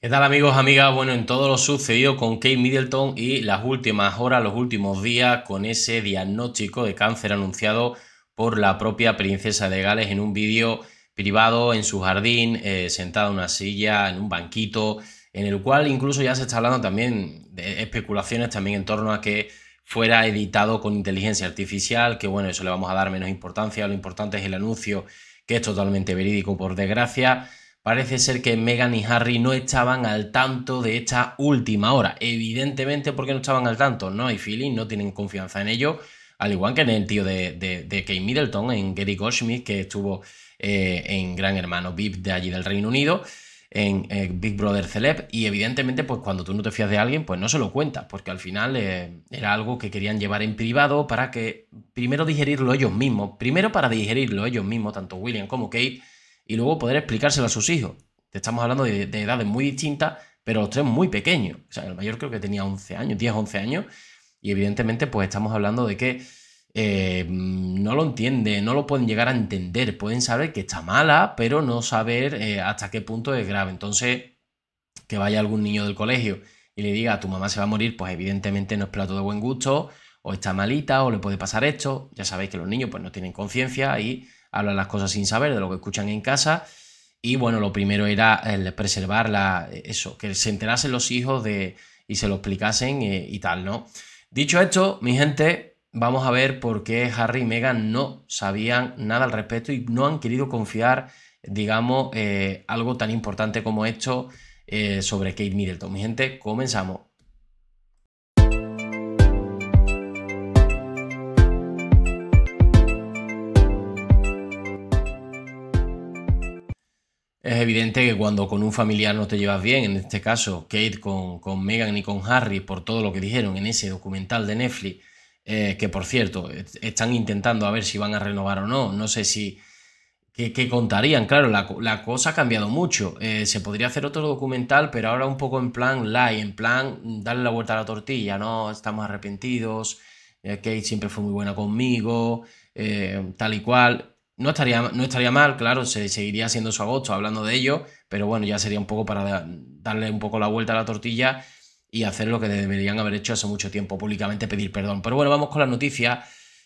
¿Qué tal amigos, amigas? Bueno, en todo lo sucedido con Kate Middleton y las últimas horas, los últimos días, con ese diagnóstico de cáncer anunciado por la propia princesa de Gales en un vídeo privado en su jardín, eh, sentada en una silla, en un banquito, en el cual incluso ya se está hablando también de especulaciones también en torno a que fuera editado con inteligencia artificial, que bueno, eso le vamos a dar menos importancia, lo importante es el anuncio, que es totalmente verídico por desgracia. Parece ser que Meghan y Harry no estaban al tanto de esta última hora. Evidentemente, porque no estaban al tanto? No hay feeling, no tienen confianza en ello. Al igual que en el tío de, Kate Middleton, en Gary Goldschmidt, que estuvo eh, en Gran Hermano VIP de allí del Reino Unido en Big Brother Celeb y evidentemente pues cuando tú no te fías de alguien pues no se lo cuentas porque al final eh, era algo que querían llevar en privado para que primero digerirlo ellos mismos, primero para digerirlo ellos mismos, tanto William como Kate y luego poder explicárselo a sus hijos. Te estamos hablando de, edades muy distintas, pero los tres muy pequeños. O sea, el mayor creo que tenía 11 años, 10, 11 años, y evidentemente pues estamos hablando de que eh, no lo entiende, no lo pueden llegar a entender, pueden saber que está mala, pero no saber eh, hasta qué punto es grave. Entonces, que vaya algún niño del colegio y le diga, tu mamá se va a morir, pues evidentemente no es plato de buen gusto, o está malita, o le puede pasar esto. Ya sabéis que los niños pues no tienen conciencia y hablan las cosas sin saber de lo que escuchan en casa. Y bueno, lo primero era el eh, preservar eso, que se enterasen los hijos de, y se lo explicasen eh, y, tal, ¿no? Dicho esto, mi gente, vamos a ver por qué Harry y Meghan no sabían nada al respecto y no han querido confiar, digamos, eh, algo tan importante como esto sobre Kate Middleton. Mi gente, comenzamos. Es evidente que cuando con un familiar no te llevas bien, en este caso Kate con, con y con Harry, por todo lo que dijeron en ese documental de Netflix, eh, que por cierto, están intentando a ver si van a renovar o no, no sé si, qué contarían. Claro, la, cosa ha cambiado mucho. Eh, se podría hacer otro documental, pero ahora un poco en plan lie, en plan mm, darle la vuelta a la tortilla, ¿no? Estamos arrepentidos, eh, Kate siempre fue muy buena conmigo, tal y cual. No estaría, no estaría mal, claro, se seguiría siendo su agosto hablando de ello, pero bueno, ya sería un poco para darle un poco la vuelta a la tortilla y hacer lo que deberían haber hecho hace mucho tiempo, públicamente pedir perdón. Pero bueno, vamos con la noticia.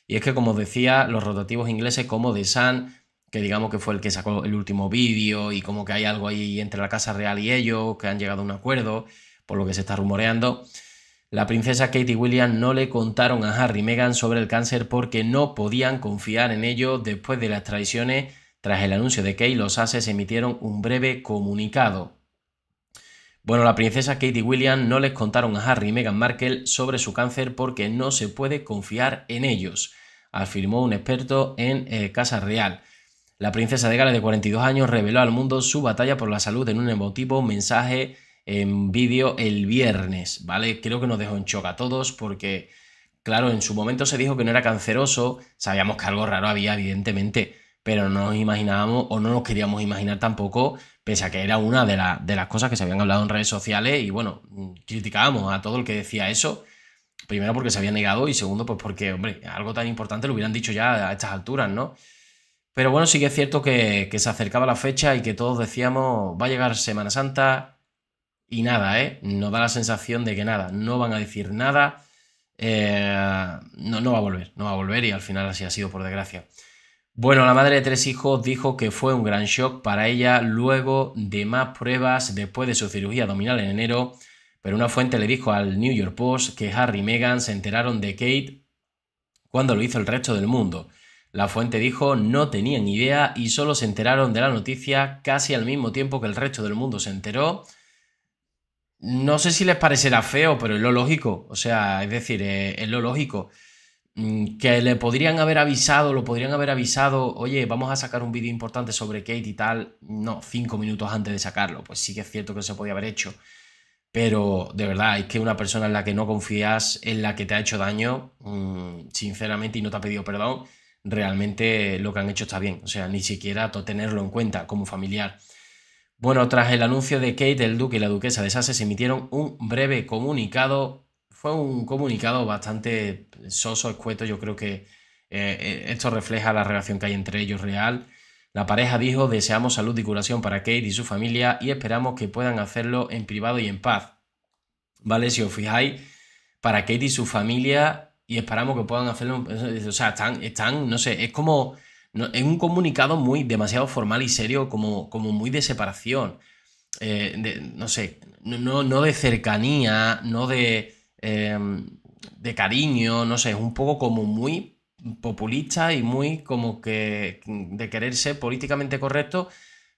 Y es que, como decía, los rotativos ingleses como The Sun, que digamos que fue el que sacó el último vídeo y como que hay algo ahí entre la Casa Real y ellos, que han llegado a un acuerdo, por lo que se está rumoreando. La princesa Katie Williams William no le contaron a Harry y Meghan sobre el cáncer porque no podían confiar en ellos después de las traiciones. Tras el anuncio de Kate, los ases emitieron un breve comunicado. Bueno, la princesa Katie Williams William no les contaron a Harry y Meghan Markle sobre su cáncer porque no se puede confiar en ellos, afirmó un experto en eh, Casa Real. La princesa de Gales de 42 años reveló al mundo su batalla por la salud en un emotivo mensaje en vídeo el viernes, ¿vale? Creo que nos dejó en shock a todos porque, claro, en su momento se dijo que no era canceroso, sabíamos que algo raro había, evidentemente, pero no nos imaginábamos o no nos queríamos imaginar tampoco, pese a que era una de, las cosas que se habían hablado en redes sociales y, bueno, criticábamos a todo el que decía eso. Primero porque se había negado y segundo pues porque, hombre, algo tan importante lo hubieran dicho ya a estas alturas, ¿no? Pero bueno, sí que es cierto que se acercaba la fecha y que todos decíamos, va a llegar Semana Santa, y nada, ¿eh? no da la sensación de que nada, no van a decir nada. Eh, no, no va a volver, no va a volver y al final así ha sido por desgracia. Bueno, la madre de tres hijos dijo que fue un gran shock para ella luego de más pruebas después de su cirugía abdominal en enero, pero una fuente le dijo al New York Post que Harry y Meghan se enteraron de Kate cuando lo hizo el resto del mundo. La fuente dijo no tenían idea y solo se enteraron de la noticia casi al mismo tiempo que el resto del mundo se enteró no sé si les parecerá feo, pero es lo lógico. O sea, es decir, eh, es, lo lógico. Mm, que le podrían haber avisado, lo podrían haber avisado, oye, vamos a sacar un vídeo importante sobre Kate y tal. No, cinco minutos antes de sacarlo. Pues sí que es cierto que se podía haber hecho. Pero de verdad, es que una persona en la que no confías, en la que te ha hecho daño, mm, sinceramente, y no te ha pedido perdón, realmente lo que han hecho está bien. O sea, ni siquiera tenerlo en cuenta como familiar. Bueno, tras el anuncio de Kate, el duque y la duquesa de se emitieron un breve comunicado. Fue un comunicado bastante soso, escueto. Yo creo que eh, esto refleja la relación que hay entre ellos real. La pareja dijo, deseamos salud y curación para Kate y su familia y esperamos que puedan hacerlo en privado y en paz. ¿Vale? Si os fijáis, para Kate y su familia y esperamos que puedan hacerlo... O sea, están, están no sé, es como es un comunicado muy demasiado formal y serio, como, muy de separación. Eh, no sé, no, de cercanía, no em, de, cariño, no sé, es un poco como muy populista y muy como que de querer ser políticamente correcto,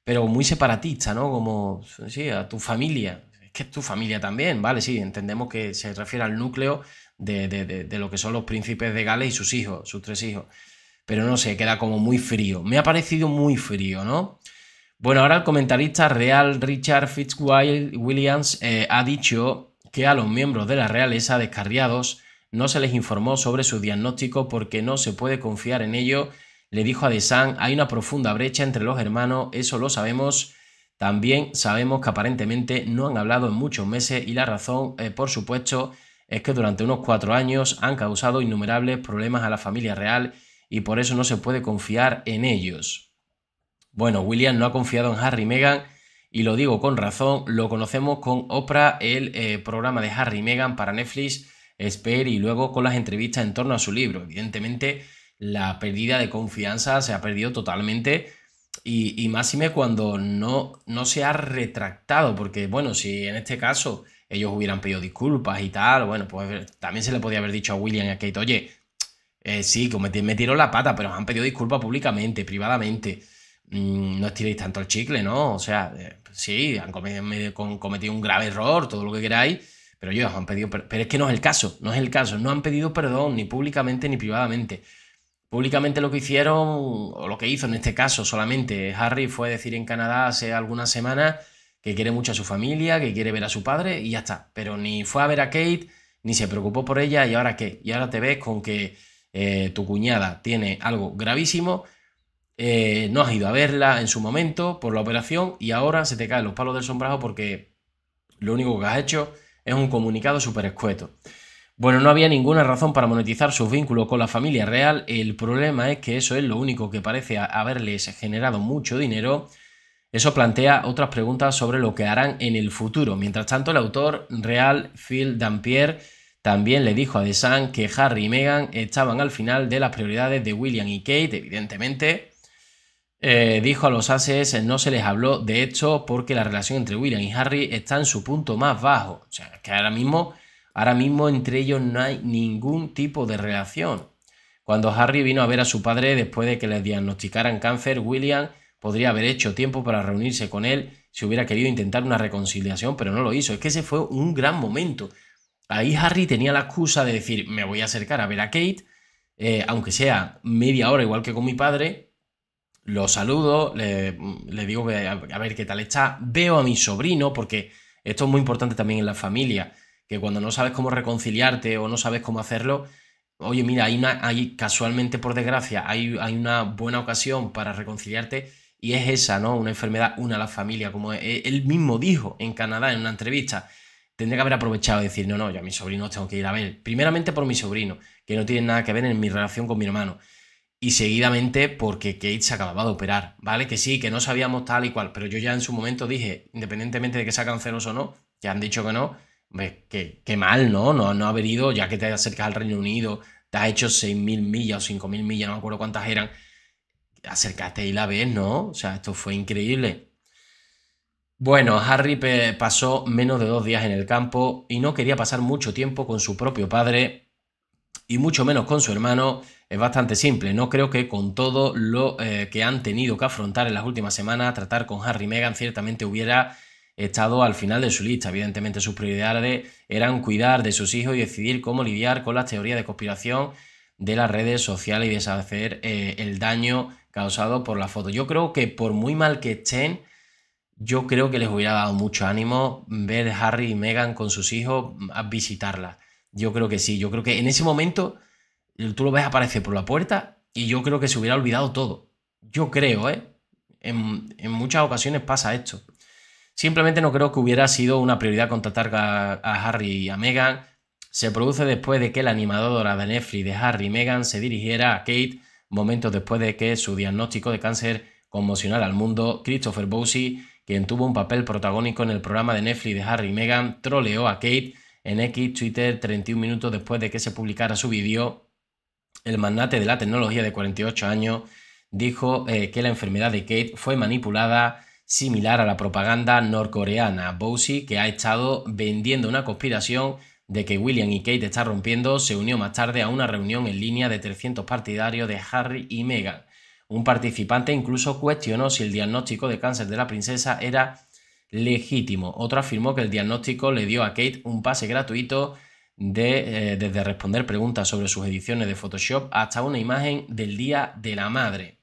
pero muy separatista, ¿no? Como, sí, a tu familia. Es que es tu familia también, ¿vale? Sí, entendemos que se refiere al núcleo de lo que son los príncipes de Gales y sus hijos, sus tres hijos pero no sé, queda como muy frío. Me ha parecido muy frío, ¿no? Bueno, ahora el comentarista real Richard Fitzwilliams eh, ha dicho que a los miembros de la realeza descarriados no se les informó sobre su diagnóstico porque no se puede confiar en ello. Le dijo a De hay una profunda brecha entre los hermanos, eso lo sabemos. También sabemos que aparentemente no han hablado en muchos meses y la razón, eh, por supuesto, es que durante unos cuatro años han causado innumerables problemas a la familia real y por eso no se puede confiar en ellos. Bueno, William no ha confiado en Harry y Meghan y lo digo con razón, lo conocemos con Oprah, el eh, programa de Harry y Meghan para Netflix, Spare y luego con las entrevistas en torno a su libro. Evidentemente, la pérdida de confianza se ha perdido totalmente y, y máxime cuando no, no se ha retractado, porque bueno, si en este caso ellos hubieran pedido disculpas y tal, bueno, pues también se le podía haber dicho a William y a Kate, oye, eh, sí, me tiró la pata, pero han pedido disculpas públicamente, privadamente. Mm, no estiréis tanto el chicle, ¿no? O sea, eh, sí, han cometido, un grave error, todo lo que queráis, pero ellos han pedido. Pero es que no es el caso, no es el caso. No han pedido perdón, ni públicamente ni privadamente. Públicamente lo que hicieron, o lo que hizo en este caso solamente Harry, fue a decir en Canadá hace algunas semanas que quiere mucho a su familia, que quiere ver a su padre y ya está. Pero ni fue a ver a Kate, ni se preocupó por ella, y ahora qué. Y ahora te ves con que eh, tu cuñada tiene algo gravísimo, eh, no has ido a verla en su momento por la operación y ahora se te caen los palos del sombrajo porque lo único que has hecho es un comunicado súper escueto. Bueno, no había ninguna razón para monetizar sus vínculos con la familia real, el problema es que eso es lo único que parece haberles generado mucho dinero. Eso plantea otras preguntas sobre lo que harán en el futuro. Mientras tanto, el autor real, Phil Dampier, también le dijo a DeSan que Harry y Meghan estaban al final de las prioridades de William y Kate, evidentemente. Eh, dijo a los ases no se les habló de esto porque la relación entre William y Harry está en su punto más bajo. O sea, que ahora mismo, ahora mismo entre ellos no hay ningún tipo de relación. Cuando Harry vino a ver a su padre después de que le diagnosticaran cáncer, William podría haber hecho tiempo para reunirse con él si hubiera querido intentar una reconciliación, pero no lo hizo. Es que ese fue un gran momento. Ahí Harry tenía la excusa de decir, me voy a acercar a ver a Kate, eh, aunque sea media hora igual que con mi padre, lo saludo, le, digo a, ver qué tal está, veo a mi sobrino, porque esto es muy importante también en la familia, que cuando no sabes cómo reconciliarte o no sabes cómo hacerlo, oye, mira, hay, hay casualmente, por desgracia, hay, hay una buena ocasión para reconciliarte y es esa, ¿no? Una enfermedad una a la familia, como e, él mismo dijo en Canadá en una entrevista tendría que haber aprovechado y decir, no, no, yo a mis sobrinos tengo que ir a ver. Primeramente por mi sobrino, que no tiene nada que ver en mi relación con mi hermano. Y seguidamente porque Kate se acababa de operar, ¿vale? Que sí, que no sabíamos tal y cual, pero yo ya en su momento dije, independientemente de que sea canceroso o no, que han dicho que no, que, mal, ¿no? ¿no? No haber ido, ya que te has acercado al Reino Unido, te has hecho 6.000 millas o 5.000 millas, no me acuerdo cuántas eran, acercaste y la ves, ¿no? O sea, esto fue increíble. Bueno, Harry pasó menos de dos días en el campo y no quería pasar mucho tiempo con su propio padre y mucho menos con su hermano. Es bastante simple, no creo que con todo lo eh, que han tenido que afrontar en las últimas semanas, tratar con Harry y Meghan ciertamente hubiera estado al final de su lista. Evidentemente sus prioridades eran cuidar de sus hijos y decidir cómo lidiar con las teorías de conspiración de las redes sociales y deshacer eh, el daño causado por la foto. Yo creo que por muy mal que estén, yo creo que les hubiera dado mucho ánimo ver Harry y Meghan con sus hijos a visitarla. Yo creo que sí, yo creo que en ese momento eh, tú lo ves aparecer por la puerta y yo creo que se hubiera olvidado todo. Yo creo, ¿eh? En, muchas ocasiones pasa esto. Simplemente no creo que hubiera sido una prioridad contratar a, Harry y a Meghan. Se produce después de que la animadora de Netflix de Harry y Meghan se dirigiera a Kate, momentos después de que su diagnóstico de cáncer conmocionara al mundo. Christopher Bowsey quien tuvo un papel protagónico en el programa de Netflix de Harry y Meghan, troleó a Kate en X Twitter 31 minutos después de que se publicara su vídeo. El magnate de la tecnología de 48 años dijo eh, que la enfermedad de Kate fue manipulada similar a la propaganda norcoreana. Bowsi, que ha estado vendiendo una conspiración de que William y Kate están rompiendo, se unió más tarde a una reunión en línea de 300 partidarios de Harry y Meghan. Un participante incluso cuestionó si el diagnóstico de cáncer de la princesa era legítimo. Otro afirmó que el diagnóstico le dio a Kate un pase gratuito de, eh, desde responder preguntas sobre sus ediciones de Photoshop hasta una imagen del Día de la Madre.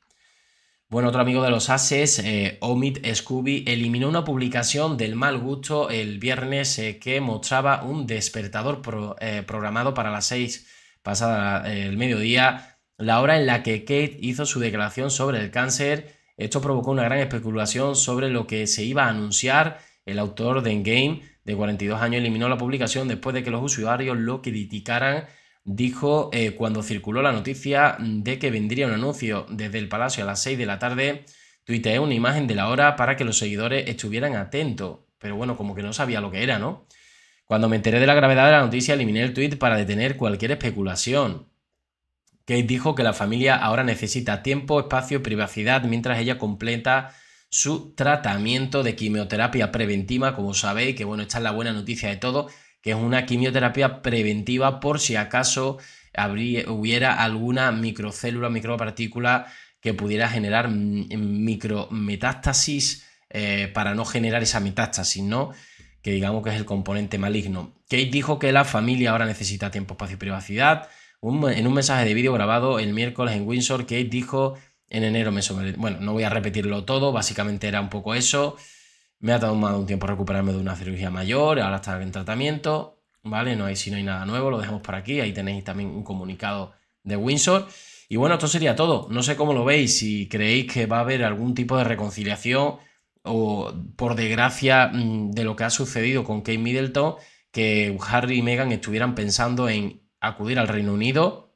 Bueno, otro amigo de los Ases, eh, Omid Scooby, eliminó una publicación del mal gusto el viernes eh, que mostraba un despertador programado para las 6 pasada el mediodía la hora en la que Kate hizo su declaración sobre el cáncer. Esto provocó una gran especulación sobre lo que se iba a anunciar. El autor de Endgame, de 42 años, eliminó la publicación después de que los usuarios lo criticaran. Dijo eh, cuando circuló la noticia de que vendría un anuncio desde el palacio a las 6 de la tarde. Tuiteé una imagen de la hora para que los seguidores estuvieran atentos. Pero bueno, como que no sabía lo que era, ¿no? Cuando me enteré de la gravedad de la noticia, eliminé el tweet para detener cualquier especulación. Kate dijo que la familia ahora necesita tiempo, espacio, y privacidad mientras ella completa su tratamiento de quimioterapia preventiva, como sabéis, que bueno, esta es la buena noticia de todo, que es una quimioterapia preventiva por si acaso hubiera alguna microcélula, micropartícula que pudiera generar mm, micrometástasis eh, para no generar esa metástasis, ¿no? Que digamos que es el componente maligno. Kate dijo que la familia ahora necesita tiempo, espacio y privacidad en un mensaje de vídeo grabado el miércoles en Windsor, Kate dijo en enero me Bueno, no voy a repetirlo todo, básicamente era un poco eso. Me ha tomado un tiempo recuperarme de una cirugía mayor, ahora está en tratamiento, ¿vale? No hay, si no hay nada nuevo, lo dejamos por aquí, ahí tenéis también un comunicado de Windsor. Y bueno, esto sería todo. No sé cómo lo veis, si creéis que va a haber algún tipo de reconciliación o por desgracia mm, de lo que ha sucedido con Kate Middleton, que Harry y Meghan estuvieran pensando en acudir al Reino Unido,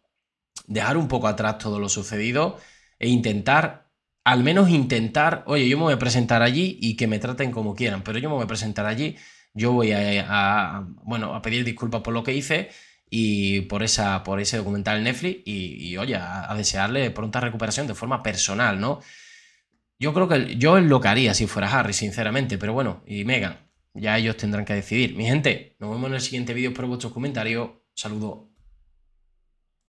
dejar un poco atrás todo lo sucedido e intentar, al menos intentar, oye, yo me voy a presentar allí y que me traten como quieran, pero yo me voy a presentar allí, yo voy a, bueno, a pedir disculpas por lo que hice y por, esa, por ese documental Netflix y, oye, a, desearle pronta recuperación de forma personal, ¿no? Yo creo que yo lo haría si fuera Harry, sinceramente, pero bueno, y Megan, ya ellos tendrán que decidir. Mi gente, nos vemos en el siguiente vídeo, por vuestros comentarios, saludo.